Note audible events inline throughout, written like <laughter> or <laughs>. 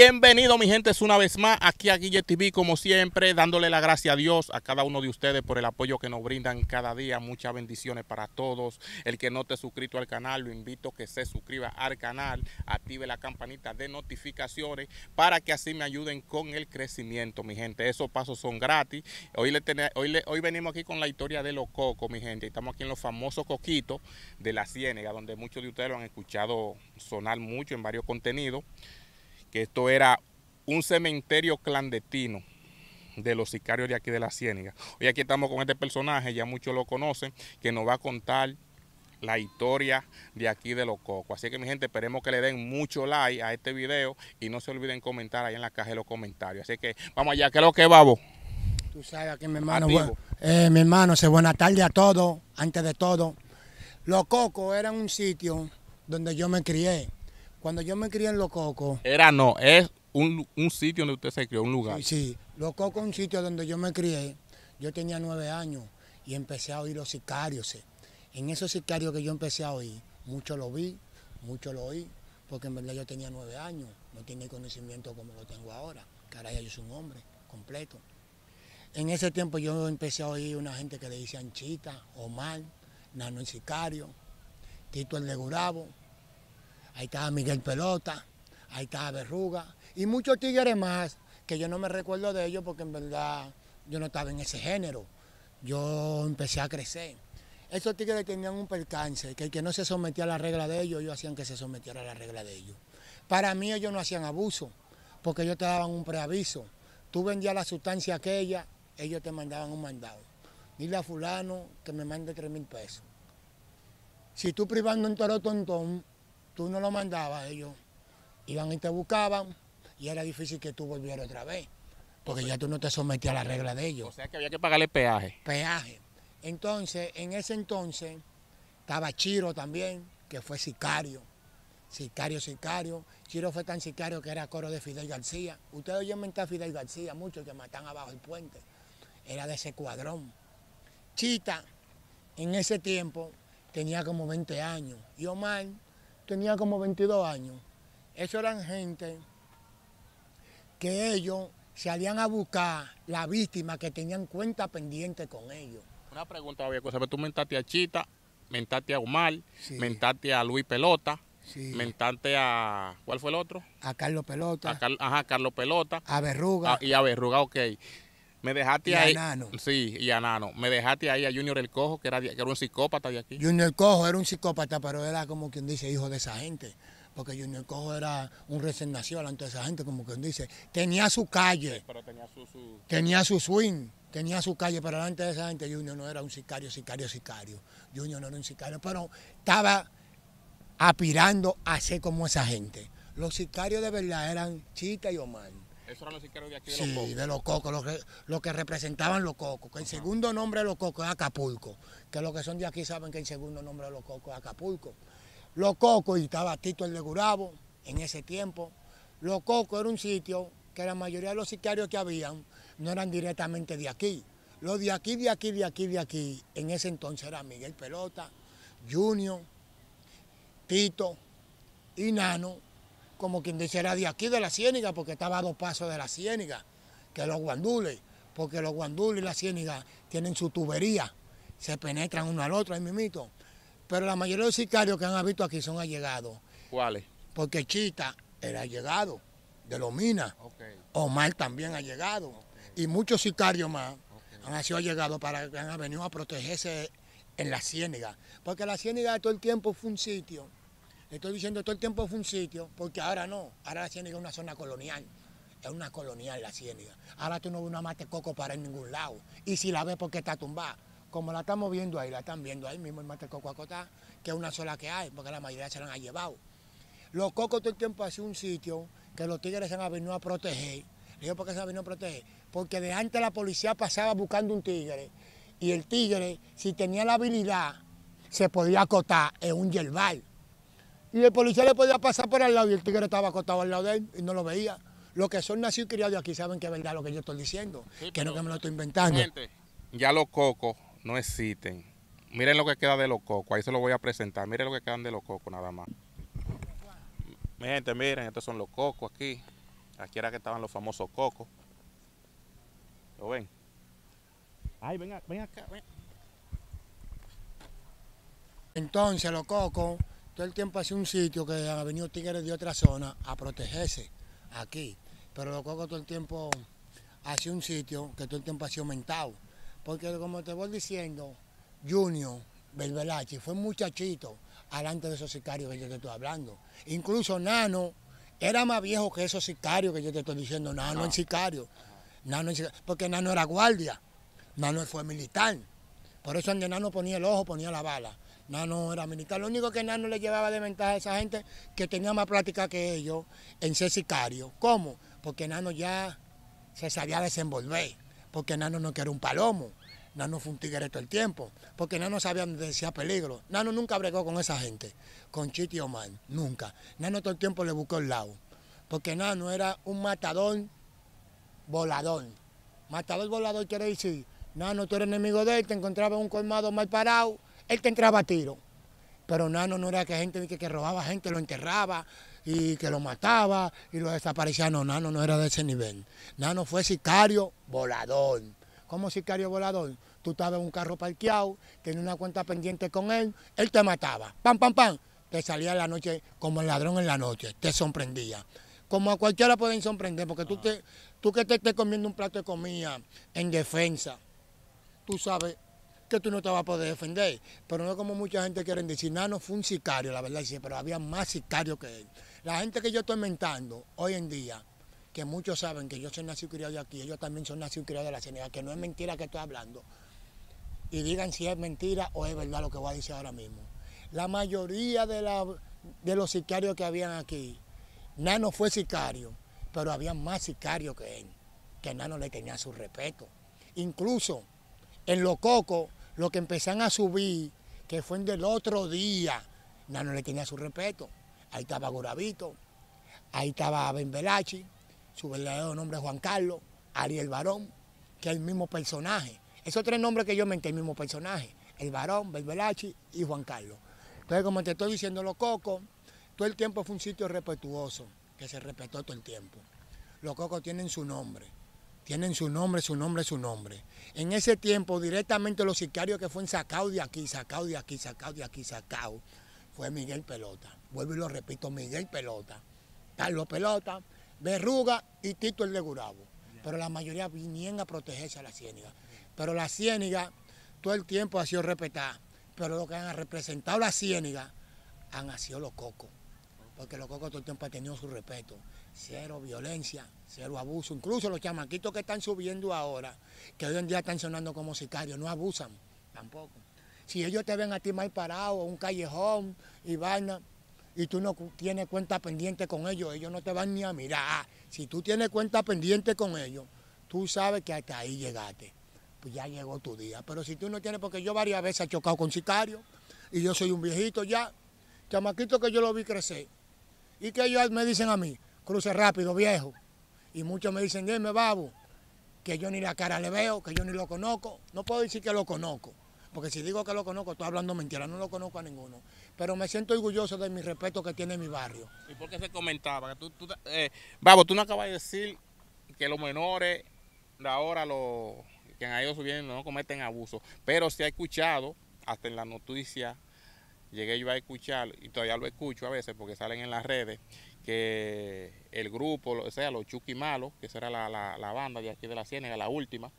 Bienvenido mi gente una vez más aquí a Guille TV como siempre dándole la gracia a Dios a cada uno de ustedes por el apoyo que nos brindan cada día. Muchas bendiciones para todos. El que no te suscrito al canal lo invito a que se suscriba al canal, active la campanita de notificaciones para que así me ayuden con el crecimiento mi gente. Esos pasos son gratis. Hoy, le hoy, hoy venimos aquí con la historia de los cocos mi gente. Estamos aquí en los famosos coquitos de la ciénaga donde muchos de ustedes lo han escuchado sonar mucho en varios contenidos que esto era un cementerio clandestino de los sicarios de aquí de la Ciénaga. Hoy aquí estamos con este personaje, ya muchos lo conocen, que nos va a contar la historia de aquí de los cocos. Así que mi gente, esperemos que le den mucho like a este video y no se olviden comentar ahí en la caja de los comentarios. Así que vamos allá, ¿qué es lo que vamos? Tú sabes aquí mi hermano, eh, mi hermano, se buena tarde a todos, antes de todo. Los cocos eran un sitio donde yo me crié. Cuando yo me crié en Lococo. Era no, es un, sitio donde usted se crió, un lugar. Sí, sí. Los un sitio donde yo me crié. Yo tenía nueve años y empecé a oír los sicarios. En esos sicarios que yo empecé a oír, mucho lo vi, mucho lo oí, porque en verdad yo tenía nueve años, no tenía conocimiento como lo tengo ahora. Caray, yo soy un hombre completo. En ese tiempo yo empecé a oír una gente que le dice Anchita, Omar, Nano el Sicario, Tito el legurabo. Ahí estaba Miguel Pelota, ahí estaba Berruga. y muchos tigres más que yo no me recuerdo de ellos porque en verdad yo no estaba en ese género. Yo empecé a crecer. Esos tigres tenían un percance, que el que no se sometía a la regla de ellos, ellos hacían que se sometiera a la regla de ellos. Para mí ellos no hacían abuso, porque ellos te daban un preaviso. Tú vendías la sustancia aquella, ellos te mandaban un mandado. Dile a fulano que me mande tres mil pesos. Si tú privando un toro tontón, tú no lo mandabas, ellos iban y te buscaban y era difícil que tú volvieras otra vez, porque ya tú no te sometías a la regla de ellos. O sea que había que pagarle peaje. Peaje. Entonces, en ese entonces, estaba Chiro también, que fue sicario. Sicario, sicario. Chiro fue tan sicario que era coro de Fidel García. Ustedes oyen menta a Fidel García, muchos que matan abajo del puente. Era de ese cuadrón. Chita, en ese tiempo, tenía como 20 años. Y Omar tenía como 22 años. Eso eran gente que ellos salían a buscar la víctima que tenían cuenta pendiente con ellos. Una pregunta, había cosa, tú mentaste a Chita, mentaste a Omar, mentaste a Luis Pelota, mentaste a, ¿cuál fue el otro? A Carlos Pelota. A ajá, Carlos Pelota. A Verruga. Ah, y a Verruga, ok. Me dejaste y ahí. Nano. Sí, y a Nano. Me dejaste ahí a Junior el Cojo, que era, era un psicópata de aquí. Junior el Cojo era un psicópata, pero era como quien dice hijo de esa gente. Porque Junior el Cojo era un recién nacido de esa gente, como quien dice. Tenía su calle. pero tenía su, swing. Tenía su calle, pero delante de esa gente Junior no era un sicario, sicario, sicario. Junior no era un sicario, pero estaba aspirando a ser como esa gente. Los sicarios de verdad eran Chita y Omar. Eso eran los sicarios de aquí de los cocos. de los cocos, lo que, representaban los cocos. Que el segundo nombre de los cocos es Acapulco. Que los que son de aquí saben que el segundo nombre de los cocos es Acapulco. Los cocos, y estaba Tito el de Gurabo en ese tiempo. Los cocos era un sitio que la mayoría de los sicarios que habían no eran directamente de aquí. Los de aquí, de aquí, de aquí, de aquí, en ese entonces era Miguel Pelota, Junior, Tito y Nano como quien dice, era de aquí de la Ciéniga, porque estaba a dos pasos de la Ciéniga, que los guandules, porque los guandules y la Ciéniga tienen su tubería, se penetran uno al otro, ahí mito. Pero la mayoría de los sicarios que han habido aquí son allegados. ¿Cuáles? Porque Chita era allegado de los minas. Omar también ha llegado. Y muchos sicarios más han sido allegados para que han venido a protegerse en la ciénaga. Porque la Ciéniga todo el tiempo fue un sitio Estoy diciendo todo el tiempo fue un sitio, porque ahora no. Ahora la Ciénaga es una zona colonial. Es una colonial la Ciénaga. Ahora tú no ves una mate coco para en ningún lado. Y si la ves porque está tumbada. Como la estamos viendo ahí, la están viendo ahí mismo el mate coco que es una sola que hay, porque la mayoría se la han llevado. Los cocos todo el tiempo ha un sitio que los tigres se han venido a proteger. digo, ¿por qué se han venido a proteger? Porque de antes la policía pasaba buscando un tigre. Y el tigre, si tenía la habilidad, se podía acotar en un yerbal y el policía le podía pasar por al lado y el tigre estaba acostado al lado de él y no lo veía. Los que son nacidos y criados aquí saben que es verdad lo que yo estoy diciendo, que no que me lo estoy inventando. Gente, ya los cocos no existen. Miren lo que queda de los cocos, ahí se lo voy a presentar. Miren lo que quedan de los cocos nada más. gente, miren, estos son los cocos aquí. Aquí era que estaban los famosos cocos. ¿Lo ven? Ay, ven, ven acá, ven. Entonces los cocos todo el tiempo hace un sitio que han venido tigres de otra zona a protegerse aquí. Pero lo cocos todo el tiempo hace un sitio que todo el tiempo ha sido aumentado. Porque como te voy diciendo, Junior Belbelachi, fue muchachito alante de esos sicarios que yo te estoy hablando. Incluso Nano era más viejo que esos sicarios que yo te estoy diciendo, Nano no. sicario. Nano Porque Nano era guardia, Nano fue militar. Por eso donde Nano ponía el ojo, ponía la bala. Nano era militar. Lo único que Nano le llevaba de ventaja a esa gente que tenía más práctica que ellos en ser sicario. ¿Cómo? Porque Nano ya se sabía desenvolver, porque Nano no quería un palomo. Nano fue un tigre todo el tiempo, porque Nano sabía dónde decía peligro. Nano nunca bregó con esa gente, con Chiti Omar, nunca. Nano todo el tiempo le buscó el lado, porque Nano era un matador volador. Matador volador quiere decir, Nano, tú eres enemigo de él, te encontraba un colmado mal parado, él te entraba a tiro. Pero Nano no era que gente que, que robaba gente, lo enterraba y que lo mataba y lo desaparecía. No, Nano no era de ese nivel. Nano fue sicario volador. ¿Cómo sicario volador? Tú estabas en un carro parqueado, tenías una cuenta pendiente con él, él te mataba. Pam, pam, pam. Te salía en la noche como el ladrón en la noche, te sorprendía como a cualquiera pueden sorprender, porque tú, ah. te, tú que te estés comiendo un plato de comida en defensa, tú sabes que tú no te vas a poder defender. Pero no como mucha gente quieren decir, Nano fue un sicario, la verdad, pero había más sicarios que él. La gente que yo estoy mentando hoy en día, que muchos saben que yo soy nacido y criado de aquí, ellos también son nacidos y criados de la Senegal, que no es mentira que estoy hablando. Y digan si es mentira o es verdad lo que voy a decir ahora mismo. La mayoría de, la, de los sicarios que habían aquí, Nano fue sicario, pero había más sicarios que él, que Nano le tenía su respeto. Incluso en lo coco lo que empezaron a subir, que fue del otro día, nada no le tenía su respeto. Ahí estaba Goravito, ahí estaba Ben Belachi, su verdadero nombre Juan Carlos, Ariel Barón, que es el mismo personaje. Esos tres nombres que yo menté, el mismo personaje. El Barón, Ben Belachi y Juan Carlos. Entonces, como te estoy diciendo, los cocos, todo el tiempo fue un sitio respetuoso, que se respetó todo el tiempo. Los cocos tienen su nombre tienen su nombre, su nombre, su nombre. En ese tiempo, directamente los sicarios que fueron sacados de aquí, sacados de aquí, sacados de aquí, sacados, fue Miguel Pelota. Vuelvo y lo repito, Miguel Pelota. Carlos Pelota, Verruga y Tito el de Gurabo. Pero la mayoría vinieron a protegerse a la ciéniga. Pero la ciéniga todo el tiempo ha sido respetada. Pero lo que han representado la ciéniga han sido los cocos. Porque los cocos todo el tiempo han tenido su respeto. Cero violencia, cero abuso. Incluso los chamaquitos que están subiendo ahora, que hoy en día están sonando como sicarios, no abusan tampoco. Si ellos te ven a ti mal parado, un callejón y vaina, y tú no tienes cuenta pendiente con ellos, ellos no te van ni a mirar. Ah, si tú tienes cuenta pendiente con ellos, tú sabes que hasta ahí llegaste. Pues ya llegó tu día. Pero si tú no tienes, porque yo varias veces he chocado con sicarios, y yo soy un viejito ya, chamaquito que yo lo vi crecer, y que ellos me dicen a mí, Cruce rápido, viejo. Y muchos me dicen, me babo, que yo ni la cara le veo, que yo ni lo conozco. No puedo decir que lo conozco, porque si digo que lo conozco, estoy hablando mentira, no lo conozco a ninguno. Pero me siento orgulloso de mi respeto que tiene mi barrio. ¿Y por qué se comentaba? Tú, tú, eh, babo, tú no acabas de decir que los menores de ahora, los que han ido subiendo, no cometen abuso. Pero se ha escuchado, hasta en la noticia llegué yo a escuchar, y todavía lo escucho a veces porque salen en las redes, que el grupo, o sea, los Chucky Malos, que esa era la, banda de aquí de la Ciénaga, la última,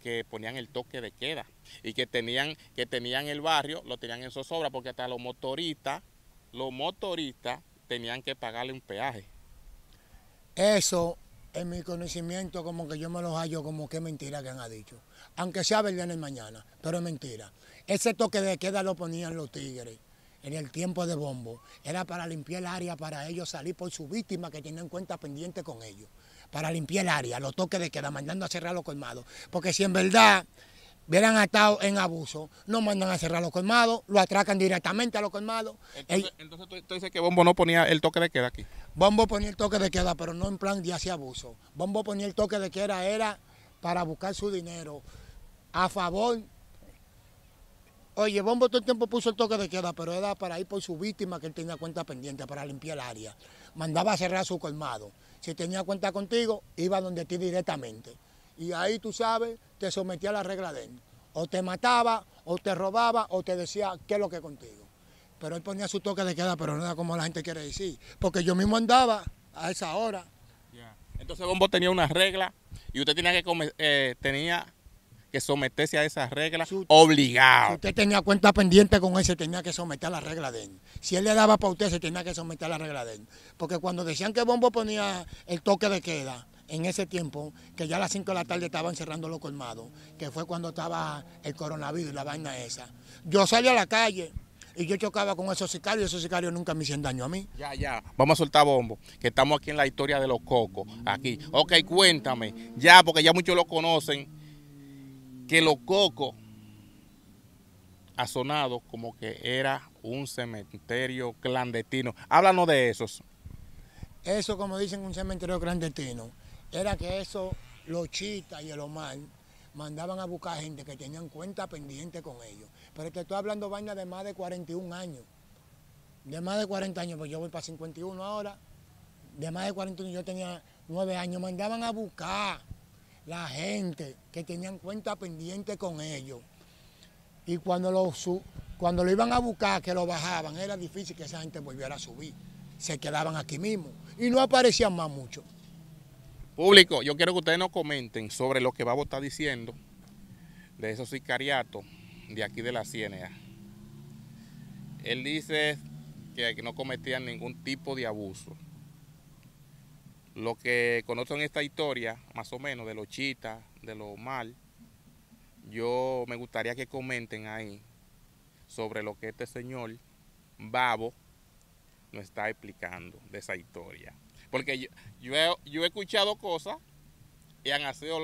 que ponían el toque de queda y que tenían, que tenían el barrio, lo tenían en zozobra porque hasta los motoristas, los motoristas tenían que pagarle un peaje. Eso en mi conocimiento como que yo me los hallo como que mentira que han dicho. Aunque sea verdad en el mañana, pero es mentira. Ese toque de queda lo ponían los tigres en el tiempo de bombo. Era para limpiar el área, para ellos salir por su víctima que en cuenta pendiente con ellos. Para limpiar el área, los toques de queda, mandando a cerrar los colmados. Porque si en verdad hubieran estado en abuso, no mandan a cerrar los colmados, lo atracan directamente a los colmados. Entonces, tú, dices que Bombo no ponía el toque de queda aquí. Bombo ponía el toque de queda, pero no en plan de hacer abuso. Bombo ponía el toque de queda era para buscar su dinero a favor. Oye, Bombo todo el tiempo puso el toque de queda, pero era para ir por su víctima que él tenía cuenta pendiente para limpiar el área. Mandaba a cerrar su colmado. Si tenía cuenta contigo, iba donde ti directamente y ahí tú sabes, te sometía a la regla de él. O te mataba, o te robaba, o te decía qué es lo que contigo. Pero él ponía su toque de queda, pero no era como la gente quiere decir. Porque yo mismo andaba a esa hora. Entonces Bombo tenía una regla y usted tenía que, eh, tenía que someterse a esas reglas obligado. Si usted tenía cuenta pendiente con él, se tenía que someter a la regla de él. Si él le daba para usted, se tenía que someter a la regla de él. Porque cuando decían que Bombo ponía el toque de queda, en ese tiempo, que ya a las 5 de la tarde estaban cerrando los colmados, que fue cuando estaba el coronavirus y la vaina esa. Yo salí a la calle y yo chocaba con esos sicarios, esos sicarios nunca me hicieron daño a mí. Ya, ya, vamos a soltar bombo, que estamos aquí en la historia de los cocos, aquí. Ok, cuéntame, ya, porque ya muchos lo conocen, que los cocos ha sonado como que era un cementerio clandestino. Háblanos de esos. Eso, como dicen, un cementerio clandestino era que eso, los chitas y el Omar mandaban a buscar gente que tenían cuenta pendiente con ellos. Pero que estoy hablando vaina de más de 41 años. De más de 40 años, pues yo voy para 51 ahora. De más de 41, yo tenía 9 años. Mandaban a buscar la gente que tenían cuenta pendiente con ellos. Y cuando lo, cuando lo iban a buscar, que lo bajaban, era difícil que esa gente volviera a subir. Se quedaban aquí mismo. Y no aparecían más muchos. Público, yo quiero que ustedes nos comenten sobre lo que Babo está diciendo de esos sicariatos de aquí de la CNA. Él dice que no cometían ningún tipo de abuso. Lo que conozco en esta historia, más o menos, de lo chita, de lo mal, yo me gustaría que comenten ahí sobre lo que este señor Babo nos está explicando de esa historia. Porque yo, yo, he, escuchado cosas y han sido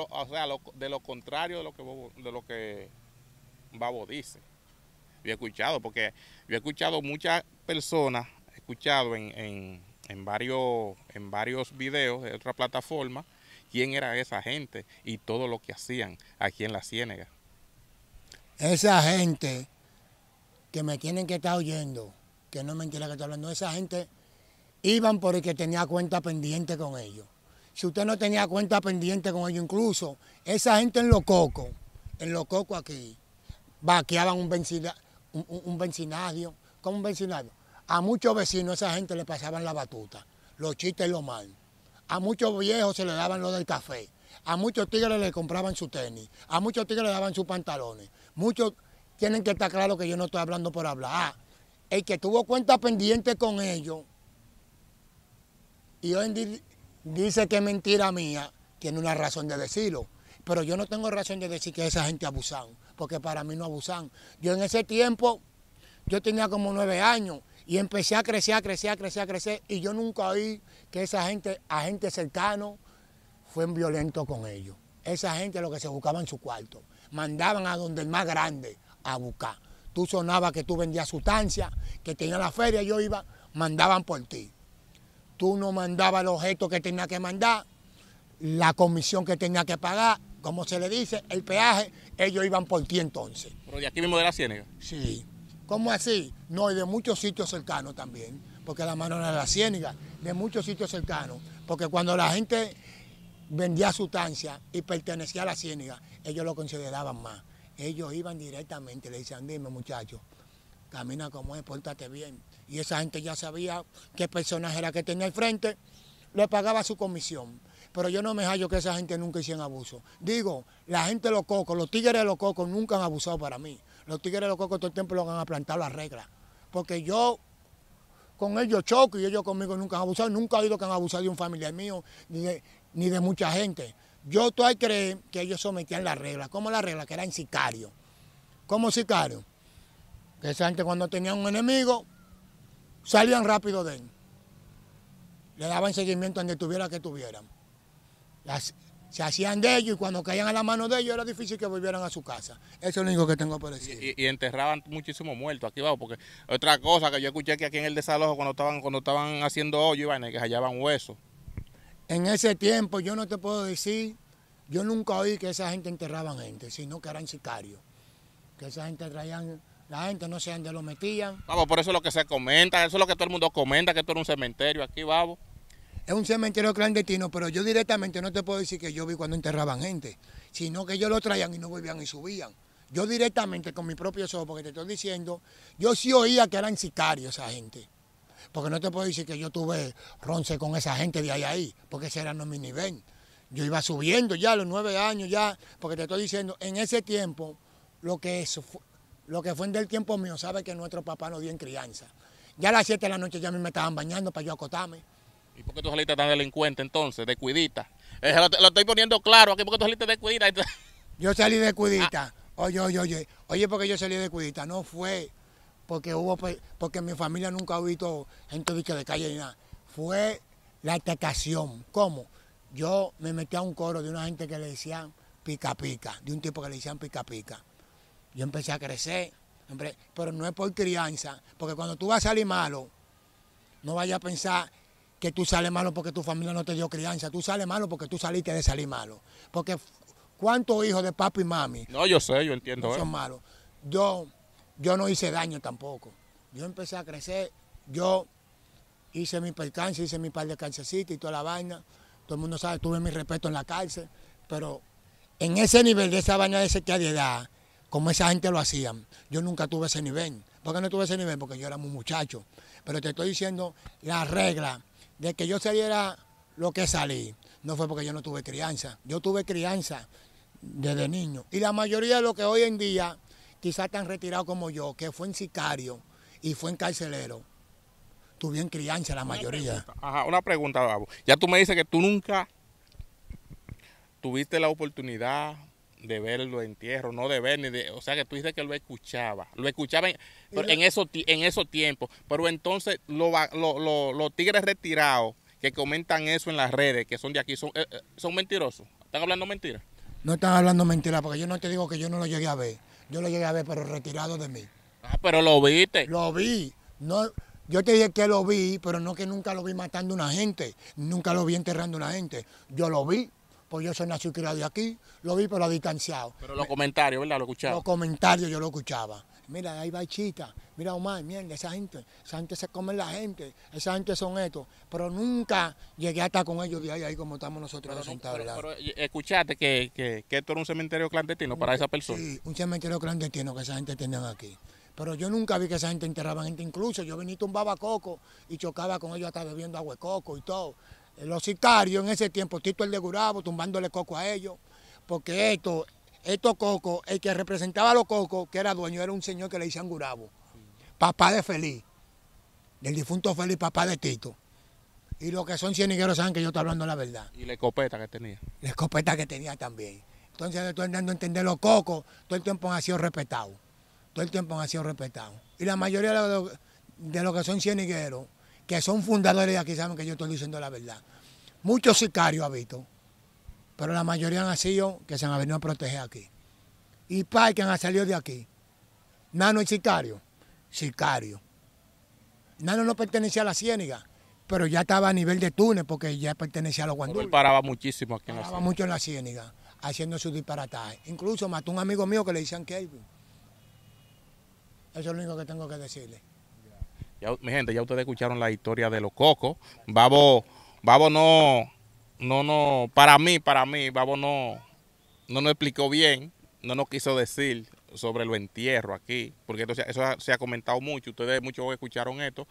de lo contrario de lo que de lo que Babo dice. Yo he escuchado, porque yo he escuchado muchas personas, he escuchado en, varios, en varios videos de otra plataforma quién era esa gente y todo lo que hacían aquí en la Ciénaga. Esa gente que me tienen que estar oyendo, que no me entiende que estoy hablando, esa gente iban por el que tenía cuenta pendiente con ellos. Si usted no tenía cuenta pendiente con ellos, incluso esa gente en los cocos, en los cocos aquí, vaqueaban un, vencina, un, un vecinagio, como un vecinario A muchos vecinos esa gente le pasaban la batuta, los chistes y lo mal. A muchos viejos se le daban lo del café. A muchos tigres le compraban su tenis. A muchos tigres le daban sus pantalones. Muchos tienen que estar claros que yo no estoy hablando por hablar. Ah, el que tuvo cuenta pendiente con ellos y hoy dice que es mentira mía, tiene una razón de decirlo. Pero yo no tengo razón de decir que esa gente abusan, porque para mí no abusan. Yo en ese tiempo, yo tenía como nueve años y empecé a crecer, a crecer, a crecer, a crecer. Y yo nunca oí que esa gente, a gente cercano, fue violento con ellos. Esa gente lo que se buscaba en su cuarto. Mandaban a donde el más grande a buscar. Tú sonabas que tú vendías sustancia, que tenías la feria, yo iba, mandaban por ti tú no mandabas el objeto que tenía que mandar, la comisión que tenía que pagar, como se le dice, el peaje, ellos iban por ti entonces. ¿Pero de aquí mismo de la Ciénaga? Sí. ¿Cómo así? No, y de muchos sitios cercanos también, porque la mano era la Ciénaga, de muchos sitios cercanos, porque cuando la gente vendía sustancia y pertenecía a la Ciénaga, ellos lo consideraban más. Ellos iban directamente, le decían, dime muchachos, camina como es, pórtate bien, y esa gente ya sabía qué personaje era que tenía al frente, le pagaba su comisión. Pero yo no me hallo que esa gente nunca hiciera abuso. Digo, la gente de los cocos, los tigres de los cocos nunca han abusado para mí. Los tigres de los cocos todo el tiempo lo van a plantar las reglas. Porque yo con ellos choco y ellos conmigo nunca han abusado. Nunca he oído que han abusado de un familiar mío ni de, mucha gente. Yo estoy creí que ellos sometían las reglas. ¿Cómo las reglas? Que eran sicarios. ¿Cómo sicarios? Que esa gente cuando tenía un enemigo salían rápido de él. Le daban seguimiento a donde tuviera que tuvieran. se hacían de ellos y cuando caían a la mano de ellos era difícil que volvieran a su casa. Eso es lo único que tengo por decir. Y, enterraban muchísimos muertos aquí abajo, porque otra cosa que yo escuché que aquí en el desalojo cuando estaban, cuando estaban haciendo hoyo, iban que hallaban huesos. En ese tiempo yo no te puedo decir, yo nunca oí que esa gente enterraban gente, sino que eran sicarios. Que esa gente traían la gente no sé dónde lo metían. Vamos, por eso es lo que se comenta, eso es lo que todo el mundo comenta, que esto era un cementerio aquí, vamos. Es un cementerio clandestino, pero yo directamente no te puedo decir que yo vi cuando enterraban gente, sino que ellos lo traían y no volvían y subían. Yo directamente con mis propios ojos, porque te estoy diciendo, yo sí oía que eran sicarios esa gente. Porque no te puedo decir que yo tuve ronce con esa gente de ahí ahí, porque ese era no mi nivel. Yo iba subiendo ya a los nueve años, ya, porque te estoy diciendo, en ese tiempo, lo que eso, lo que fue en del tiempo mío sabe que nuestro papá nos dio en crianza. Ya a las 7 de la noche ya a mí me estaban bañando para yo acotarme. ¿Y por qué tú saliste tan delincuente entonces, de cuidita? Eh, lo, estoy poniendo claro aquí, ¿por tú saliste de cuidita? <laughs> yo salí de cuidita. Ah. Oye, oye, oye. Oye, porque yo salí de cuidita. No fue porque hubo, pues, porque mi familia nunca ha visto gente de calle ni nada. Fue la estacación. ¿Cómo? Yo me metí a un coro de una gente que le decían pica pica, de un tipo que le decían pica pica. Yo empecé a crecer, hombre, pero no es por crianza, porque cuando tú vas a salir malo, no vayas a pensar que tú sales malo porque tu familia no te dio crianza, tú sales malo porque tú saliste de salir malo. Porque cuántos hijos de papi y mami. No, yo sé, yo entiendo. ¿eh? son malos. Yo, yo no hice daño tampoco. Yo empecé a crecer, yo hice mi percance, hice mi par de calcecitas y toda la vaina. Todo el mundo sabe, tuve mi respeto en la cárcel, pero en ese nivel de esa vaina de edad, como esa gente lo hacían. Yo nunca tuve ese nivel. ¿Por qué no tuve ese nivel? Porque yo era muy muchacho. Pero te estoy diciendo la regla de que yo saliera lo que salí. No fue porque yo no tuve crianza. Yo tuve crianza desde niño. Y la mayoría de los que hoy en día quizás tan retirados como yo, que fue en sicario y fue en carcelero, tuvieron crianza la mayoría. ajá, una pregunta, Babo. Ya tú me dices que tú nunca tuviste la oportunidad de verlo entierro, no de ver ni de, o sea que tú dices que lo escuchaba, lo escuchaba en, en esos tiempos, pero entonces los lo, lo, tigres retirados que comentan eso en las redes, que son de aquí, son, eh, eh, son mentirosos, están hablando mentiras. No están hablando mentiras, porque yo no te digo que yo no lo llegué a ver, yo lo llegué a ver, pero retirado de mí. Ah, pero lo viste. Lo vi, no, yo te dije que lo vi, pero no que nunca lo vi matando a una gente, nunca lo vi enterrando a una gente, yo lo vi pues yo soy nacido y criado de aquí, lo vi pero distanciado. Pero los comentarios, ¿verdad? Lo escuchaba. Los comentarios yo lo escuchaba. Mira, ahí va Chita, mira Omar, mierda, esa gente, esa gente se come la gente, esa gente son estos. Pero nunca llegué hasta con ellos de ahí, ahí como estamos nosotros pero, sentados. Pero, que, que, esto era un cementerio clandestino para esa persona. Sí, un cementerio clandestino que esa gente tenía aquí. Pero yo nunca vi que esa gente enterraba gente, incluso yo venía y tumbaba coco y chocaba con ellos hasta bebiendo agua de coco y todo los sicarios en ese tiempo, Tito el de Gurabo, tumbándole coco a ellos, porque esto, estos cocos, el que representaba a los cocos, que era dueño, era un señor que le decían Gurabo, papá de Feliz, del difunto Feliz, papá de Tito. Y los que son cienigueros saben que yo estoy hablando la verdad. Y la escopeta que tenía. La escopeta que tenía también. Entonces estoy dando a entender los cocos, todo el tiempo han sido respetados. Todo el tiempo han sido respetados. Y la mayoría de los, de los que son cienigueros que son fundadores de aquí, saben que yo estoy diciendo la verdad. Muchos sicarios ha pero la mayoría han sido que se han venido a proteger aquí. Y PAI que han salido de aquí. Nano es sicario, sicario. Nano no pertenecía a la ciéniga pero ya estaba a nivel de túnel porque ya pertenecía a los guandules. Él paraba muchísimo aquí en la Paraba mucho en la ciéniga haciendo sus disparataje. Incluso mató un amigo mío que le dicen que Eso es lo único que tengo que decirle mi gente, ya ustedes escucharon la historia de los cocos. Babo, Babo no, no, no, para mí, para mí, Babo no, no nos explicó bien, no nos quiso decir sobre lo entierro aquí, porque eso se ha comentado mucho, ustedes muchos escucharon esto,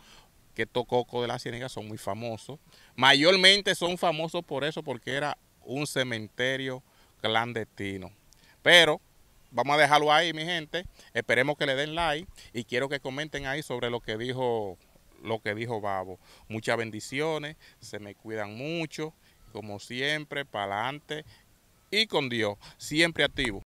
que estos cocos de la Ciénaga son muy famosos. Mayormente son famosos por eso, porque era un cementerio clandestino. Pero vamos a dejarlo ahí, mi gente. Esperemos que le den like y quiero que comenten ahí sobre lo que dijo lo que dijo Babo. Muchas bendiciones, se me cuidan mucho, como siempre, para adelante y con Dios, siempre activo.